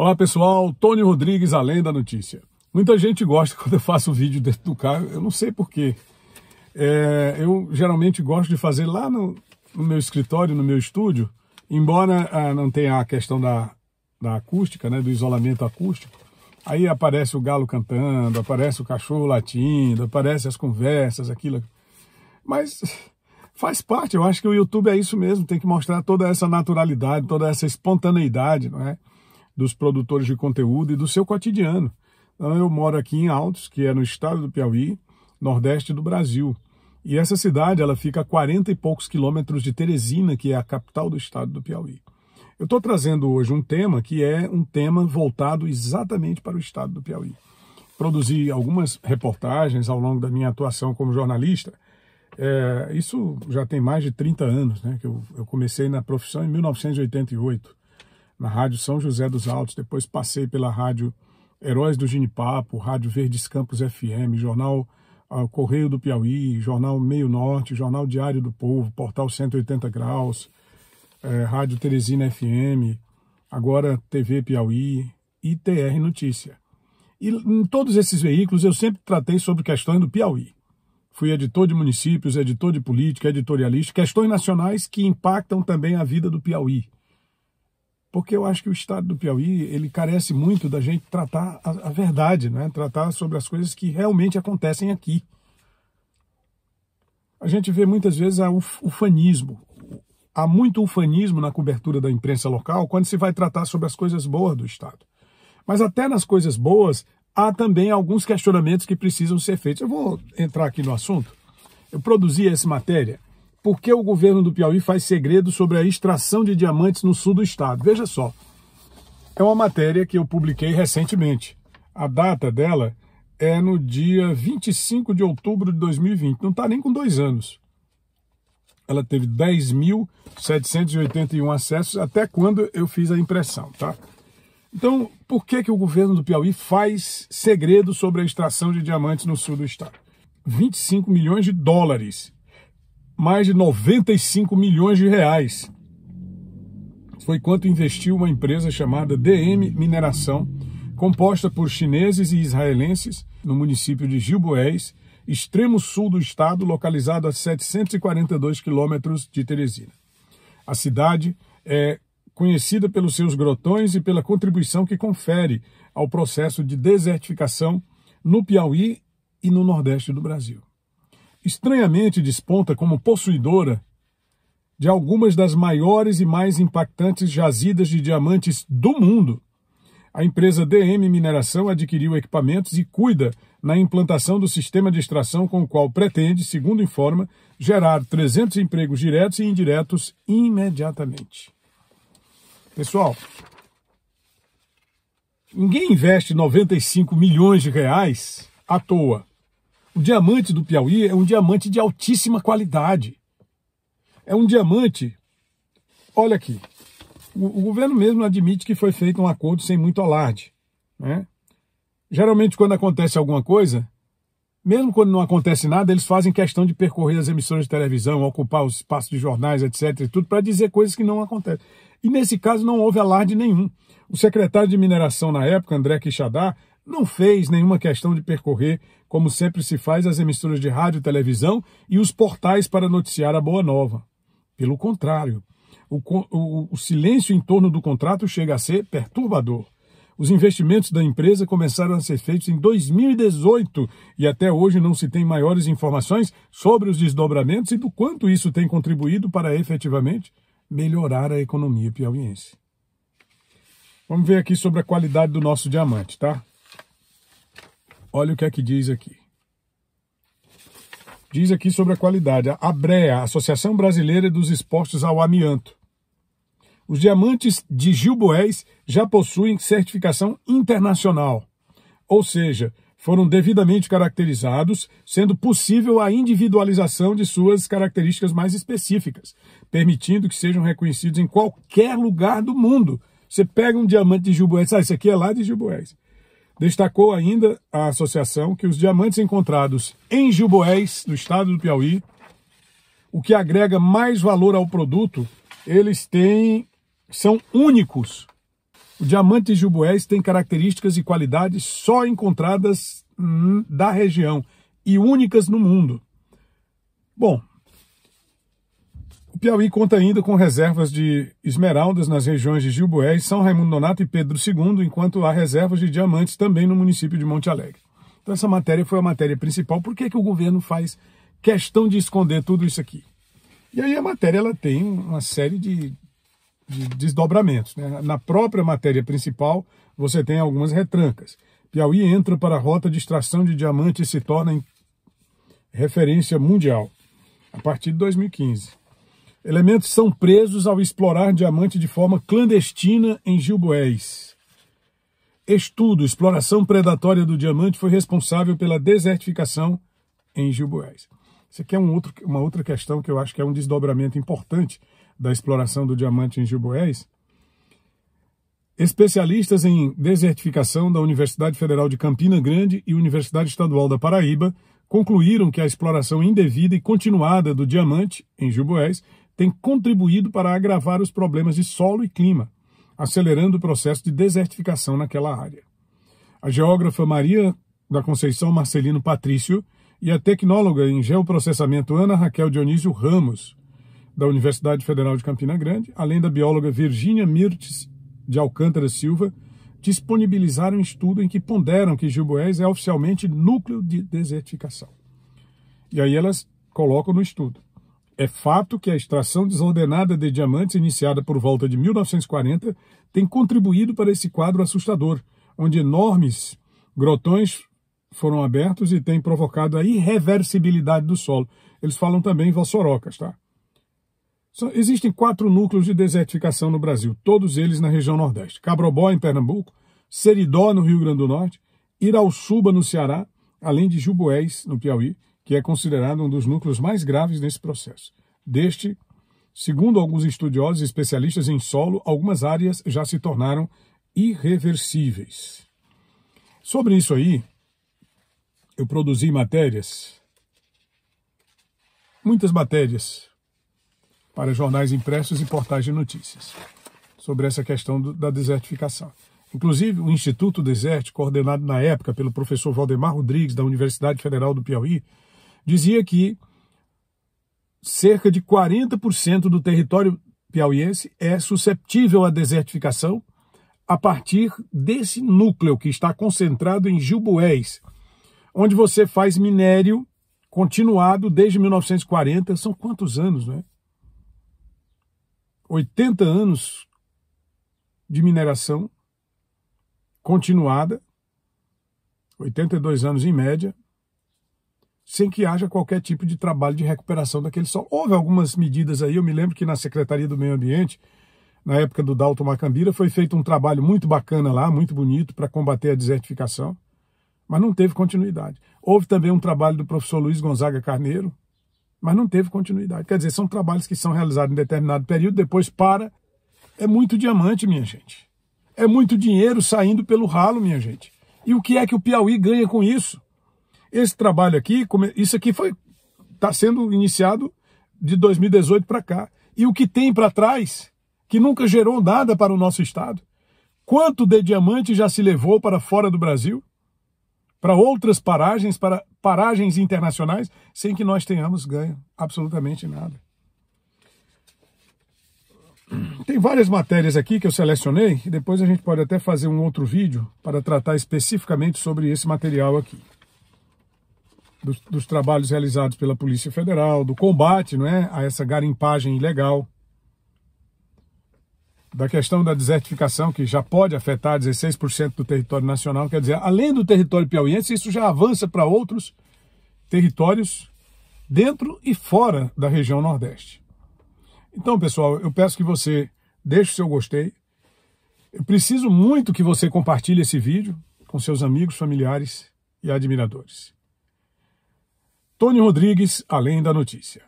Olá pessoal, Tony Rodrigues, Além da Notícia. Muita gente gosta quando eu faço vídeo dentro do carro, eu não sei porquê. É, eu geralmente gosto de fazer lá no, no, meu escritório, no meu estúdio, embora ah, não tenha a questão da, da acústica, né, do isolamento acústico, aí aparece o galo cantando, aparece o cachorro latindo, aparece as conversas, aquilo. Mas faz parte, eu acho que o YouTube é isso mesmo, tem que mostrar toda essa naturalidade, toda essa espontaneidade, não é? dos produtores de conteúdo e do seu cotidiano. Então, eu moro aqui em Altos, que é no estado do Piauí, nordeste do Brasil. E essa cidade ela fica a 40 e poucos quilômetros de Teresina, que é a capital do estado do Piauí. Eu estou trazendo hoje um tema que é um tema voltado exatamente para o estado do Piauí. Produzi algumas reportagens ao longo da minha atuação como jornalista. É, isso já tem mais de 30 anos, né? Que eu, eu comecei na profissão em 1988 na Rádio São José dos Altos, depois passei pela Rádio Heróis do Ginipapo, Rádio Verdes Campos FM, Jornal ah, Correio do Piauí, Jornal Meio Norte, Jornal Diário do Povo, Portal 180 Graus, eh, Rádio Teresina FM, agora TV Piauí e TR Notícia. E em todos esses veículos eu sempre tratei sobre questões do Piauí. Fui editor de municípios, editor de política, editorialista, questões nacionais que impactam também a vida do Piauí porque eu acho que o Estado do Piauí ele carece muito da gente tratar a, a verdade, né? tratar sobre as coisas que realmente acontecem aqui. A gente vê muitas vezes o ufanismo. Há muito ufanismo na cobertura da imprensa local quando se vai tratar sobre as coisas boas do Estado. Mas até nas coisas boas há também alguns questionamentos que precisam ser feitos. Eu vou entrar aqui no assunto. Eu produzi essa matéria por que o governo do Piauí faz segredo sobre a extração de diamantes no sul do estado. Veja só, é uma matéria que eu publiquei recentemente. A data dela é no dia 25 de outubro de 2020, não está nem com dois anos. Ela teve 10.781 acessos até quando eu fiz a impressão, tá? Então, por que, que o governo do Piauí faz segredo sobre a extração de diamantes no sul do estado? 25 milhões de dólares mais de 95 milhões de reais. Foi quanto investiu uma empresa chamada DM Mineração, composta por chineses e israelenses, no município de Gilboés, extremo sul do estado, localizado a 742 quilômetros de Teresina. A cidade é conhecida pelos seus grotões e pela contribuição que confere ao processo de desertificação no Piauí e no Nordeste do Brasil estranhamente desponta como possuidora de algumas das maiores e mais impactantes jazidas de diamantes do mundo. A empresa DM Mineração adquiriu equipamentos e cuida na implantação do sistema de extração com o qual pretende, segundo informa, gerar 300 empregos diretos e indiretos imediatamente. Pessoal, ninguém investe 95 milhões de reais à toa. O diamante do Piauí é um diamante de altíssima qualidade. É um diamante. Olha aqui. O, o governo mesmo admite que foi feito um acordo sem muito alarde. Né? Geralmente, quando acontece alguma coisa, mesmo quando não acontece nada, eles fazem questão de percorrer as emissões de televisão, ocupar os espaços de jornais, etc. e tudo, para dizer coisas que não acontecem. E nesse caso não houve alarde nenhum. O secretário de mineração na época, André Quixadá, não fez nenhuma questão de percorrer como sempre se faz as emissoras de rádio, e televisão e os portais para noticiar a boa nova. Pelo contrário, o, o, o silêncio em torno do contrato chega a ser perturbador. Os investimentos da empresa começaram a ser feitos em 2018 e até hoje não se tem maiores informações sobre os desdobramentos e do quanto isso tem contribuído para efetivamente melhorar a economia piauiense. Vamos ver aqui sobre a qualidade do nosso diamante, tá? Olha o que é que diz aqui. Diz aqui sobre a qualidade. A BREA, Associação Brasileira dos Expostos ao Amianto. Os diamantes de Gilboés já possuem certificação internacional, ou seja, foram devidamente caracterizados, sendo possível a individualização de suas características mais específicas, permitindo que sejam reconhecidos em qualquer lugar do mundo. Você pega um diamante de Gilboés, ah, esse aqui é lá de Gilboés. Destacou ainda a associação que os diamantes encontrados em Gilboés, do estado do Piauí, o que agrega mais valor ao produto, eles têm são únicos. O diamante de Gilboés tem características e qualidades só encontradas hum, da região e únicas no mundo. Bom, Piauí conta ainda com reservas de esmeraldas nas regiões de Gilboé, São Raimundo Donato e Pedro II, enquanto há reservas de diamantes também no município de Monte Alegre. Então essa matéria foi a matéria principal. Por que, que o governo faz questão de esconder tudo isso aqui? E aí a matéria ela tem uma série de, de desdobramentos. Né? Na própria matéria principal você tem algumas retrancas. Piauí entra para a rota de extração de diamantes e se torna referência mundial a partir de 2015. Elementos são presos ao explorar diamante de forma clandestina em Gilboés. Estudo, exploração predatória do diamante foi responsável pela desertificação em Gilboés. Isso aqui é um outro, uma outra questão que eu acho que é um desdobramento importante da exploração do diamante em Gilboés. Especialistas em desertificação da Universidade Federal de Campina Grande e Universidade Estadual da Paraíba concluíram que a exploração indevida e continuada do diamante em Gilboés tem contribuído para agravar os problemas de solo e clima, acelerando o processo de desertificação naquela área. A geógrafa Maria da Conceição Marcelino Patrício e a tecnóloga em geoprocessamento Ana Raquel Dionísio Ramos, da Universidade Federal de Campina Grande, além da bióloga Virgínia Mirtes de Alcântara Silva, disponibilizaram um estudo em que ponderam que Gilboés é oficialmente núcleo de desertificação. E aí elas colocam no estudo. É fato que a extração desordenada de diamantes iniciada por volta de 1940 tem contribuído para esse quadro assustador, onde enormes grotões foram abertos e tem provocado a irreversibilidade do solo. Eles falam também em tá? Existem quatro núcleos de desertificação no Brasil, todos eles na região Nordeste. Cabrobó, em Pernambuco, Seridó, no Rio Grande do Norte, Irauçuba, no Ceará, além de Juboés, no Piauí, que é considerado um dos núcleos mais graves nesse processo. Deste, segundo alguns estudiosos e especialistas em solo, algumas áreas já se tornaram irreversíveis. Sobre isso aí, eu produzi matérias, muitas matérias, para jornais impressos e portais de notícias sobre essa questão do, da desertificação. Inclusive, o Instituto Deserte, coordenado na época pelo professor Valdemar Rodrigues, da Universidade Federal do Piauí, dizia que cerca de 40% do território piauiense é susceptível à desertificação a partir desse núcleo que está concentrado em Gilboés, onde você faz minério continuado desde 1940. São quantos anos, né? 80 anos de mineração continuada, 82 anos em média, sem que haja qualquer tipo de trabalho de recuperação daquele solo. Houve algumas medidas aí, eu me lembro que na Secretaria do Meio Ambiente, na época do Dalton Macambira, foi feito um trabalho muito bacana lá, muito bonito, para combater a desertificação, mas não teve continuidade. Houve também um trabalho do professor Luiz Gonzaga Carneiro, mas não teve continuidade. Quer dizer, são trabalhos que são realizados em determinado período, depois para. É muito diamante, minha gente. É muito dinheiro saindo pelo ralo, minha gente. E o que é que o Piauí ganha com isso? Esse trabalho aqui, isso aqui foi está sendo iniciado de 2018 para cá. E o que tem para trás, que nunca gerou nada para o nosso Estado? Quanto de diamante já se levou para fora do Brasil? Para outras paragens, para paragens internacionais, sem que nós tenhamos ganho absolutamente nada. Tem várias matérias aqui que eu selecionei, e depois a gente pode até fazer um outro vídeo para tratar especificamente sobre esse material aqui dos, dos, trabalhos realizados pela Polícia Federal, do combate não é, a essa garimpagem ilegal, da questão da desertificação, que já pode afetar 16% do território nacional, quer dizer, além do território piauiense, isso já avança para outros territórios dentro e fora da região Nordeste. Então, pessoal, eu peço que você deixe o seu gostei. Eu preciso muito que você compartilhe esse vídeo com seus amigos, familiares e admiradores. Tony Rodrigues, além da notícia.